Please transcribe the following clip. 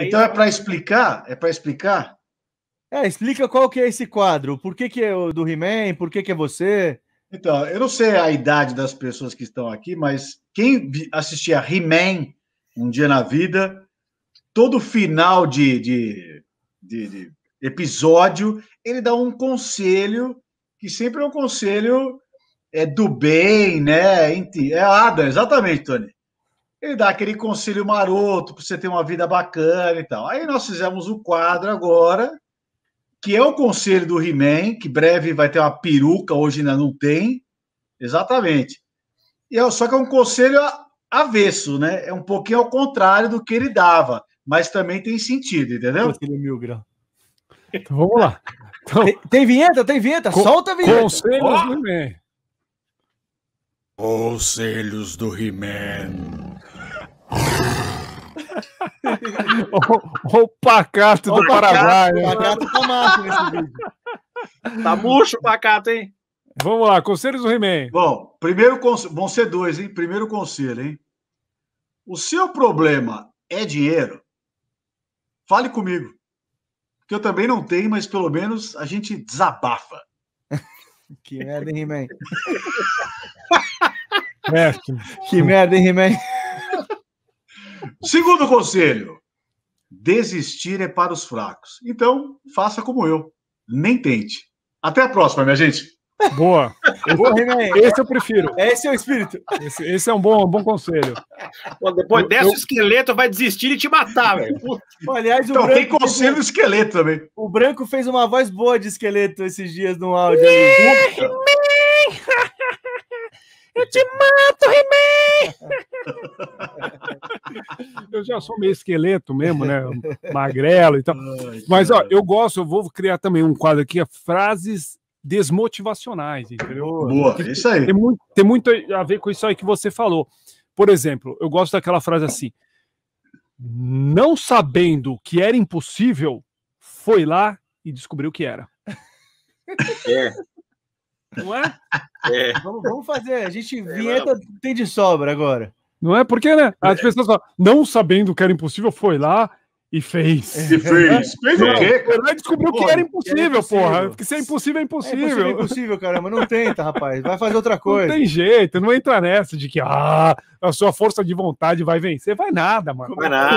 Então é para explicar? É para explicar? É, explica qual que é esse quadro. Por que, que é do He-Man? Por que, que é você? Então, eu não sei a idade das pessoas que estão aqui, mas quem assistia He-Man um dia na vida, todo final de, de, de, de episódio, ele dá um conselho, que sempre é um conselho é, do bem, né? É, Adam, exatamente, Tony ele dá aquele conselho maroto para você ter uma vida bacana e tal. Aí nós fizemos o um quadro agora, que é o conselho do He-Man, que breve vai ter uma peruca, hoje ainda não tem. Exatamente. E é, só que é um conselho avesso, né? É um pouquinho ao contrário do que ele dava, mas também tem sentido, entendeu? Conselho mil grau. Então vamos lá. Então, tem, tem, vinheta, tem vinheta, solta a vinheta. Conselhos oh. do He-Man. Conselhos do He-Man o, o pacato o do pacato, Paraguai. O né? pacato tá macho nesse vídeo. Tá murcho o pacato, hein? Vamos lá, conselhos do He-Man. Bom, primeiro conselho. Vão ser dois, hein? Primeiro conselho, hein? O seu problema é dinheiro? Fale comigo. Que eu também não tenho, mas pelo menos a gente desabafa. que merda, hein, He-Man? que merda, hein, He-Man? Segundo conselho: desistir é para os fracos. Então, faça como eu. Nem tente. Até a próxima, minha gente. Boa. Esse, esse eu prefiro. Esse é o espírito. Esse, esse é um bom, um bom conselho. Bom, depois eu, dessa, eu... o esqueleto vai desistir e te matar, velho. Aliás, então, tem conselho do esqueleto também. O Branco fez uma voz boa de esqueleto esses dias no áudio. He-Man! eu te mato, He-Man! eu já sou meio esqueleto mesmo, né? Magrelo e tal. Mas, ó, eu gosto, eu vou criar também um quadro aqui, é frases desmotivacionais, entendeu? Boa, isso aí. Tem muito, tem muito a ver com isso aí que você falou. Por exemplo, eu gosto daquela frase assim, não sabendo que era impossível, foi lá e descobriu que era. É. Não é? é. Vamos, vamos, fazer. A gente é, vinheta tem de sobra agora. Não é? Porque, né? As é. pessoas falam, não sabendo que era impossível, foi lá e fez. E fez. É. Fez o é. quê? descobriu porra, que era impossível, era porra. Porque se é impossível, é impossível. É impossível, é impossível, caramba. Não tenta, rapaz. Vai fazer outra coisa. Não tem jeito. Não entra nessa de que ah, a sua força de vontade vai vencer. Vai nada, mano. Vai nada.